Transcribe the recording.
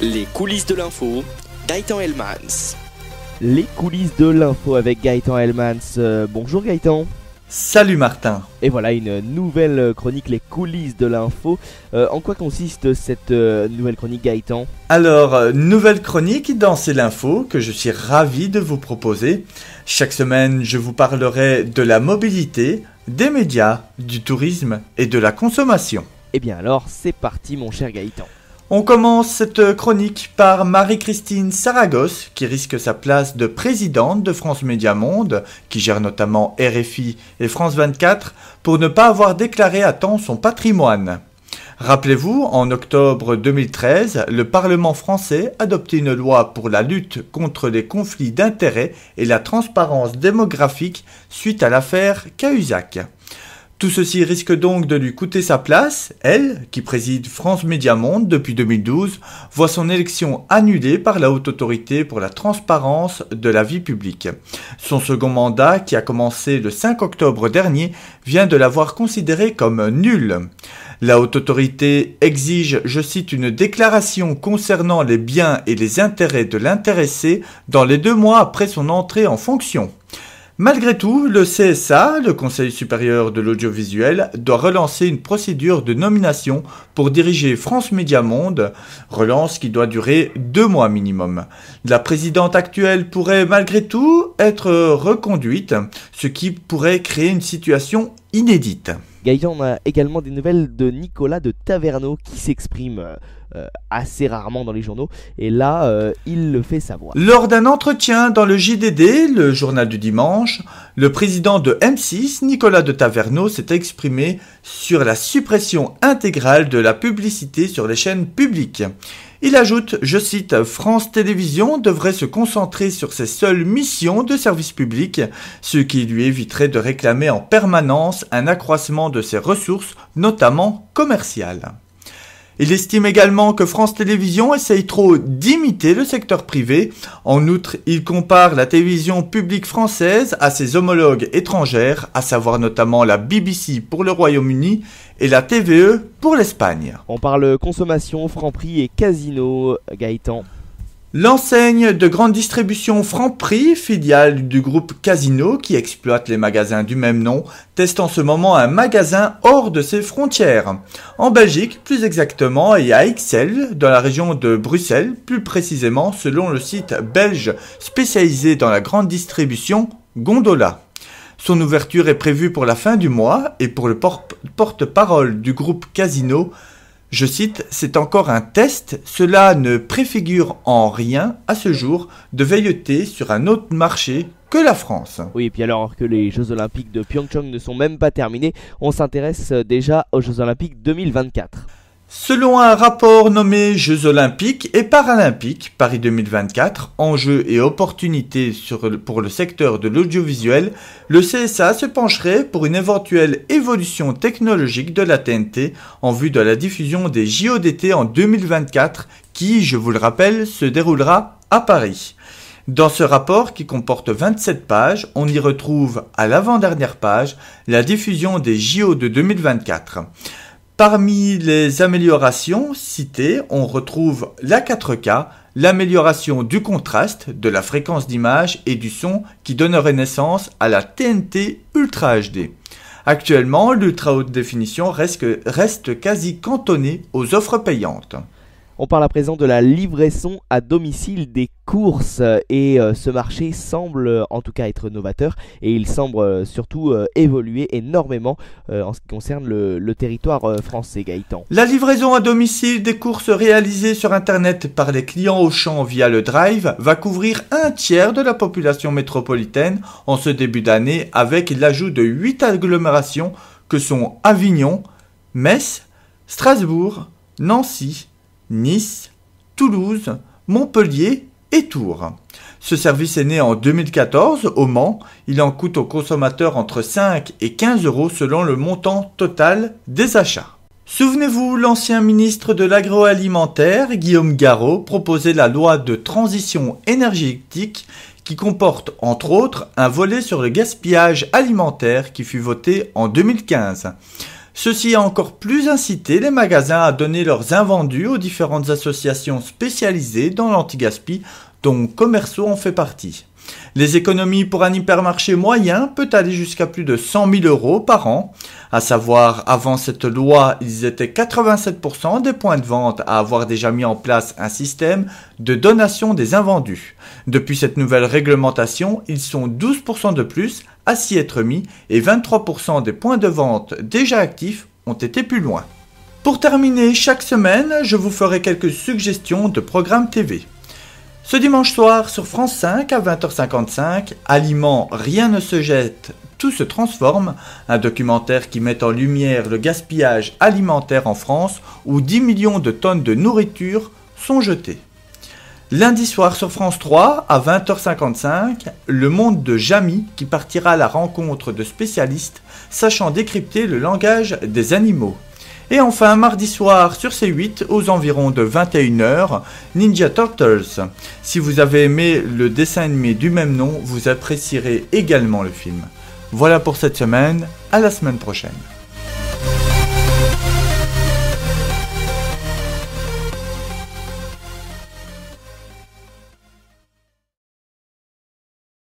Les coulisses de l'info, Gaëtan Hellmans. Les coulisses de l'info avec Gaëtan Hellmans. Euh, bonjour Gaëtan. Salut Martin. Et voilà une nouvelle chronique, les coulisses de l'info. Euh, en quoi consiste cette euh, nouvelle chronique Gaëtan Alors, nouvelle chronique dans C'est l'info que je suis ravi de vous proposer. Chaque semaine, je vous parlerai de la mobilité, des médias, du tourisme et de la consommation. Eh bien alors, c'est parti mon cher Gaëtan. On commence cette chronique par Marie-Christine Saragosse, qui risque sa place de présidente de France Média Monde, qui gère notamment RFI et France 24, pour ne pas avoir déclaré à temps son patrimoine. Rappelez-vous, en octobre 2013, le Parlement français adoptait une loi pour la lutte contre les conflits d'intérêts et la transparence démographique suite à l'affaire Cahuzac. Tout ceci risque donc de lui coûter sa place. Elle, qui préside France Média Monde depuis 2012, voit son élection annulée par la Haute Autorité pour la transparence de la vie publique. Son second mandat, qui a commencé le 5 octobre dernier, vient de l'avoir considéré comme nul. La Haute Autorité exige, je cite, une déclaration concernant les biens et les intérêts de l'intéressé dans les deux mois après son entrée en fonction. Malgré tout, le CSA, le Conseil supérieur de l'audiovisuel, doit relancer une procédure de nomination pour diriger France Média Monde, relance qui doit durer deux mois minimum. La présidente actuelle pourrait malgré tout être reconduite, ce qui pourrait créer une situation inédite. Gaëtan, a également des nouvelles de Nicolas de Taverneau qui s'exprime euh, assez rarement dans les journaux et là, euh, il le fait savoir. Lors d'un entretien dans le JDD, le journal du dimanche, le président de M6, Nicolas de Taverneau, s'est exprimé sur la suppression intégrale de la publicité sur les chaînes publiques. Il ajoute, je cite, France Télévisions devrait se concentrer sur ses seules missions de service public, ce qui lui éviterait de réclamer en permanence un accroissement de ses ressources, notamment commerciales. Il estime également que France Télévisions essaye trop d'imiter le secteur privé. En outre, il compare la télévision publique française à ses homologues étrangères, à savoir notamment la BBC pour le Royaume-Uni et la TVE pour l'Espagne. On parle consommation, franc prix et Casino, Gaëtan. L'enseigne de grande distribution Franprix, filiale du groupe Casino qui exploite les magasins du même nom, teste en ce moment un magasin hors de ses frontières. En Belgique, plus exactement, et à Ixelles, dans la région de Bruxelles, plus précisément selon le site belge spécialisé dans la grande distribution Gondola. Son ouverture est prévue pour la fin du mois et pour le porte-parole du groupe Casino, je cite, c'est encore un test, cela ne préfigure en rien, à ce jour, de veilleté sur un autre marché que la France. Oui, et puis alors que les Jeux Olympiques de Pyeongchang ne sont même pas terminés, on s'intéresse déjà aux Jeux Olympiques 2024. Selon un rapport nommé Jeux olympiques et paralympiques Paris 2024, enjeux et opportunités pour le secteur de l'audiovisuel, le CSA se pencherait pour une éventuelle évolution technologique de la TNT en vue de la diffusion des d'été en 2024 qui, je vous le rappelle, se déroulera à Paris. Dans ce rapport qui comporte 27 pages, on y retrouve à l'avant-dernière page la diffusion des JO de 2024. Parmi les améliorations citées, on retrouve la 4K, l'amélioration du contraste, de la fréquence d'image et du son qui donnerait naissance à la TNT Ultra HD. Actuellement, l'ultra haute définition reste, reste quasi cantonnée aux offres payantes. On parle à présent de la livraison à domicile des courses et euh, ce marché semble euh, en tout cas être novateur et il semble euh, surtout évoluer énormément en ce qui concerne le, territoire français Gaëtan. La livraison à domicile des courses réalisées sur Internet par les clients au champ via le Drive va couvrir un tiers de la population métropolitaine en ce début d'année avec l'ajout de 8 agglomérations que sont Avignon, Metz, Strasbourg, Nancy, Nice, Toulouse, Montpellier et Tours. Ce service est né en 2014 au Mans. Il en coûte aux consommateurs entre 5 et 15 euros selon le montant total des achats. Souvenez-vous, l'ancien ministre de l'agroalimentaire, Guillaume Garraud, proposait la loi de transition énergétique qui comporte entre autres un volet sur le gaspillage alimentaire qui fut voté en 2015. Ceci a encore plus incité les magasins à donner leurs invendus aux différentes associations spécialisées dans lanti dont Commerceau en fait partie. Les économies pour un hypermarché moyen peut aller jusqu'à plus de 100 000 euros par an. À savoir, avant cette loi, ils étaient 87% des points de vente à avoir déjà mis en place un système de donation des invendus. Depuis cette nouvelle réglementation, ils sont 12% de plus à s'y être mis et 23% des points de vente déjà actifs ont été plus loin. Pour terminer, chaque semaine, je vous ferai quelques suggestions de programmes TV. Ce dimanche soir sur France 5 à 20h55, Aliment Rien ne se jette, tout se transforme, un documentaire qui met en lumière le gaspillage alimentaire en France où 10 millions de tonnes de nourriture sont jetées. Lundi soir sur France 3 à 20h55, le monde de Jamy qui partira à la rencontre de spécialistes sachant décrypter le langage des animaux. Et enfin, mardi soir sur C8, aux environs de 21h, Ninja Turtles. Si vous avez aimé le dessin animé du même nom, vous apprécierez également le film. Voilà pour cette semaine, à la semaine prochaine.